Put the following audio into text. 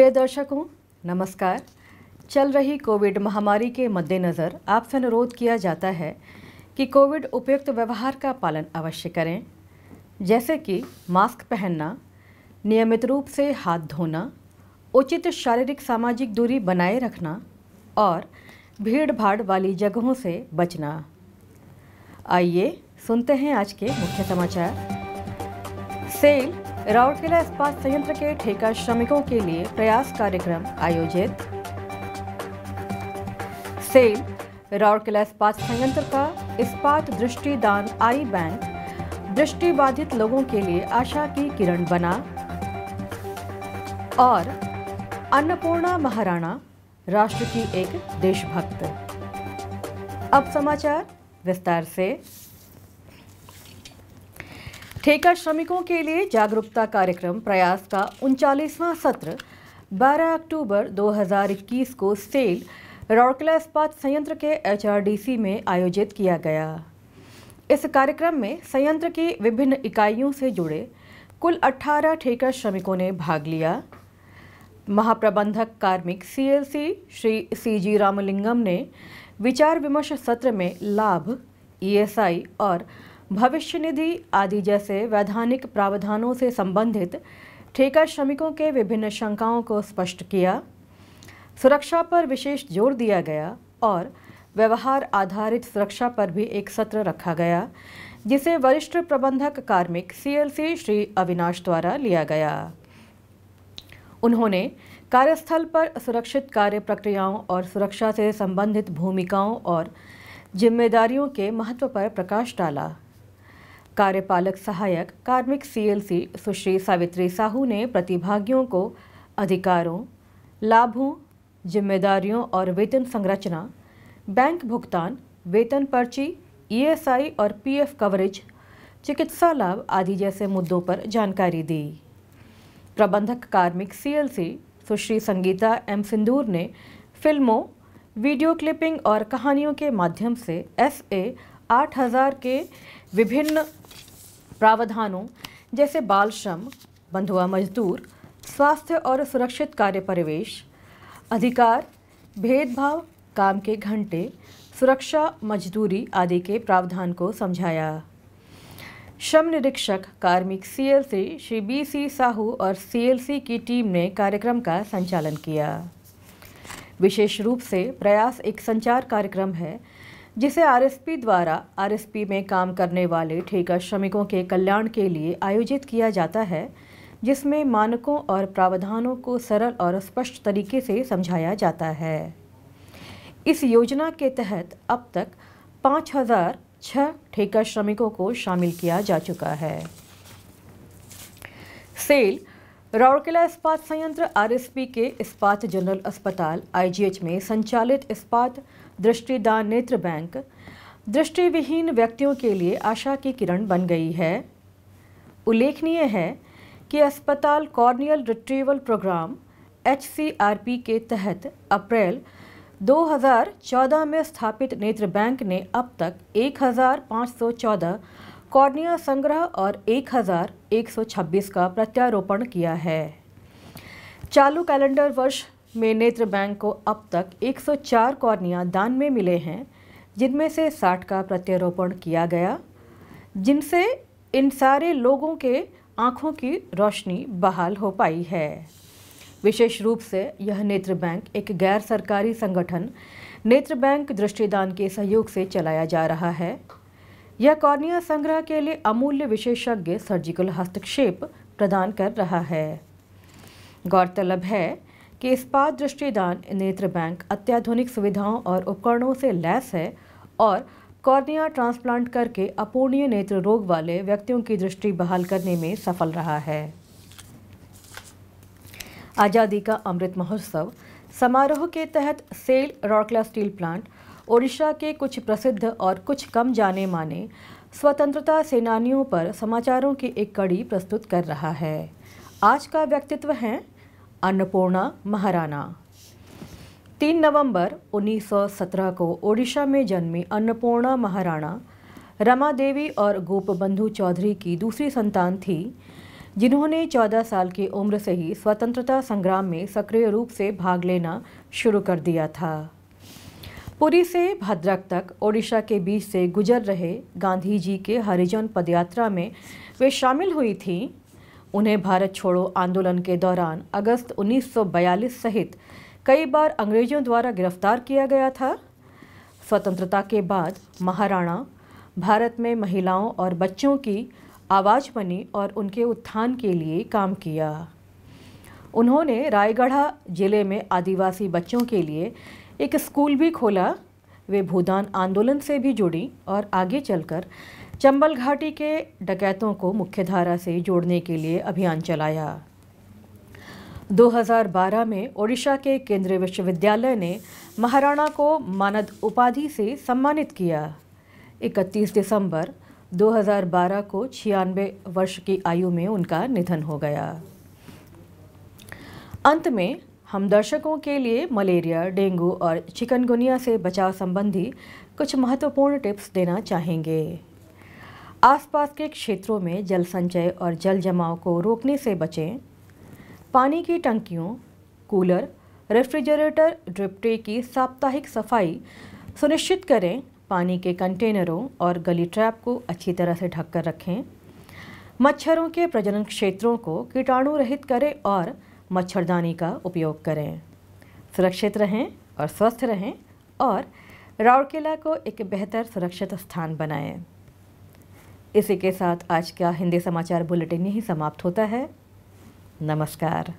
प्रिय दर्शकों नमस्कार चल रही कोविड महामारी के मद्देनज़र आपसे अनुरोध किया जाता है कि कोविड उपयुक्त व्यवहार का पालन अवश्य करें जैसे कि मास्क पहनना नियमित रूप से हाथ धोना उचित शारीरिक सामाजिक दूरी बनाए रखना और भीड़ भाड़ वाली जगहों से बचना आइए सुनते हैं आज के मुख्य समाचार सेल राउरकेला इस्पात संयंत्र के ठेका श्रमिकों के लिए प्रयास कार्यक्रम आयोजित सेल राउरकेला इस्पात संयंत्र का इस्पात दृष्टिदान आई बैंक दृष्टि बाधित लोगों के लिए आशा की किरण बना और अन्नपूर्णा महाराणा राष्ट्र की एक देशभक्त अब समाचार विस्तार से ठेका श्रमिकों के लिए जागरूकता कार्यक्रम प्रयास का उनचालीसवां सत्र 12 अक्टूबर 2021 को सेल रौरकला इस्पात संयंत्र के एचआरडीसी में आयोजित किया गया इस कार्यक्रम में संयंत्र की विभिन्न इकाइयों से जुड़े कुल 18 ठेका श्रमिकों ने भाग लिया महाप्रबंधक कार्मिक सीएलसी श्री सीजी रामलिंगम ने विचार विमर्श सत्र में लाभ ईएसआई e और भविष्य निधि आदि जैसे वैधानिक प्रावधानों से संबंधित ठेका श्रमिकों के विभिन्न शंकाओं को स्पष्ट किया सुरक्षा पर विशेष जोर दिया गया और व्यवहार आधारित सुरक्षा पर भी एक सत्र रखा गया जिसे वरिष्ठ प्रबंधक कार्मिक सीएलसी श्री अविनाश द्वारा लिया गया उन्होंने कार्यस्थल पर सुरक्षित कार्य प्रक्रियाओं और सुरक्षा से संबंधित भूमिकाओं और जिम्मेदारियों के महत्व पर प्रकाश डाला कार्यपालक सहायक कार्मिक सीएलसी सुश्री सावित्री साहू ने प्रतिभागियों को अधिकारों लाभों जिम्मेदारियों और वेतन संरचना बैंक भुगतान वेतन पर्ची ईएसआई e और पीएफ कवरेज चिकित्सा लाभ आदि जैसे मुद्दों पर जानकारी दी प्रबंधक कार्मिक सीएलसी सुश्री संगीता एम सिंदूर ने फिल्मों वीडियो क्लिपिंग और कहानियों के माध्यम से एस ए आठ हज़ार के विभिन्न प्रावधानों जैसे बाल श्रम बंधुआ मजदूर स्वास्थ्य और सुरक्षित कार्य परिवेश अधिकार भेदभाव काम के घंटे सुरक्षा मजदूरी आदि के प्रावधान को समझाया श्रम निरीक्षक कार्मिक CLC Shri B C Sahu और सीएलसी की टीम ने कार्यक्रम का संचालन किया विशेष रूप से प्रयास एक संचार कार्यक्रम है जिसे आरएसपी द्वारा आरएसपी में काम करने वाले ठेका श्रमिकों के कल्याण के लिए आयोजित किया जाता है जिसमें मानकों और प्रावधानों को सरल और स्पष्ट तरीके से समझाया जाता है इस योजना के तहत अब तक पाँच हज़ार छः ठेका श्रमिकों को शामिल किया जा चुका है सेल राउरकेला इस्पात संयंत्र आरएसपी के इस्पात जनरल अस्पताल आईजीएच में संचालित इस्पात दृष्टिदान नेत्र बैंक दृष्टिविहीन व्यक्तियों के लिए आशा की किरण बन गई है उल्लेखनीय है कि अस्पताल कॉर्नियल रिट्रीवल प्रोग्राम एच के तहत अप्रैल 2014 में स्थापित नेत्र बैंक ने अब तक 1514 कॉर्निया संग्रह और 1126 का प्रत्यारोपण किया है चालू कैलेंडर वर्ष में नेत्र बैंक को अब तक 104 कॉर्निया दान में मिले हैं जिनमें से 60 का प्रत्यारोपण किया गया जिनसे इन सारे लोगों के आँखों की रोशनी बहाल हो पाई है विशेष रूप से यह नेत्र बैंक एक गैर सरकारी संगठन नेत्र बैंक दृष्टिदान के सहयोग से चलाया जा रहा है यह कॉर्निया संग्रह के लिए अमूल्य विशेषज्ञ सर्जिकल हस्तक्षेप प्रदान कर रहा है गौरतलब है कि इस्पात दृष्टिदान नेत्र बैंक अत्याधुनिक सुविधाओं और उपकरणों से लैस है और कॉर्निया ट्रांसप्लांट करके अपूर्णीय नेत्र रोग वाले व्यक्तियों की दृष्टि बहाल करने में सफल रहा है आज़ादी का अमृत महोत्सव समारोह के तहत SAIL Rourkela steel plant Odisha के कुछ प्रसिद्ध और कुछ कम जाने माने स्वतंत्रता सेनानियों पर समाचारों की एक कड़ी प्रस्तुत कर रहा है आज का व्यक्तित्व है अन्नपूर्णा महाराणा तीन नवंबर 1917 को ओडिशा में जन्मी अन्नपूर्णा महाराणा रमा देवी और गोपबंधु चौधरी की दूसरी संतान थी जिन्होंने 14 साल की उम्र से ही स्वतंत्रता संग्राम में सक्रिय रूप से भाग लेना शुरू कर दिया था पुरी से भद्रक तक ओडिशा के बीच से गुजर रहे गांधी जी के हरिजन पदयात्रा में वे शामिल हुई थीं उन्हें भारत छोड़ो आंदोलन के दौरान अगस्त 1942 सहित कई बार अंग्रेजों द्वारा गिरफ्तार किया गया था स्वतंत्रता के बाद महाराणा भारत में महिलाओं और बच्चों की आवाज़ बनी और उनके उत्थान के लिए काम किया उन्होंने रायगढ़ जिले में आदिवासी बच्चों के लिए एक स्कूल भी खोला वे भूदान आंदोलन से भी जुड़ी और आगे चलकर चंबल घाटी के डकैतों को मुख्यधारा से जोड़ने के लिए अभियान चलाया 2012 में ओडिशा के केंद्रीय विश्वविद्यालय ने महाराणा को मानद उपाधि से सम्मानित किया 31 दिसंबर 2012 को छियानवे वर्ष की आयु में उनका निधन हो गया अंत में हम दर्शकों के लिए मलेरिया डेंगू और चिकनगुनिया से बचाव संबंधी कुछ महत्वपूर्ण टिप्स देना चाहेंगे आसपास के क्षेत्रों में जल संचय और जल जमाव को रोकने से बचें पानी की टंकियों कूलर रेफ्रिजरेटर ड्रिप्टे की साप्ताहिक सफाई सुनिश्चित करें पानी के कंटेनरों और गली ट्रैप को अच्छी तरह से ढककर रखें मच्छरों के प्रजनन क्षेत्रों को कीटाणु रहित करें और मच्छरदानी का उपयोग करें सुरक्षित रहें और स्वस्थ रहें और राउरकेला को एक बेहतर सुरक्षित स्थान बनाएं इसी के साथ आज का हिंदी समाचार बुलेटिन यही समाप्त होता है नमस्कार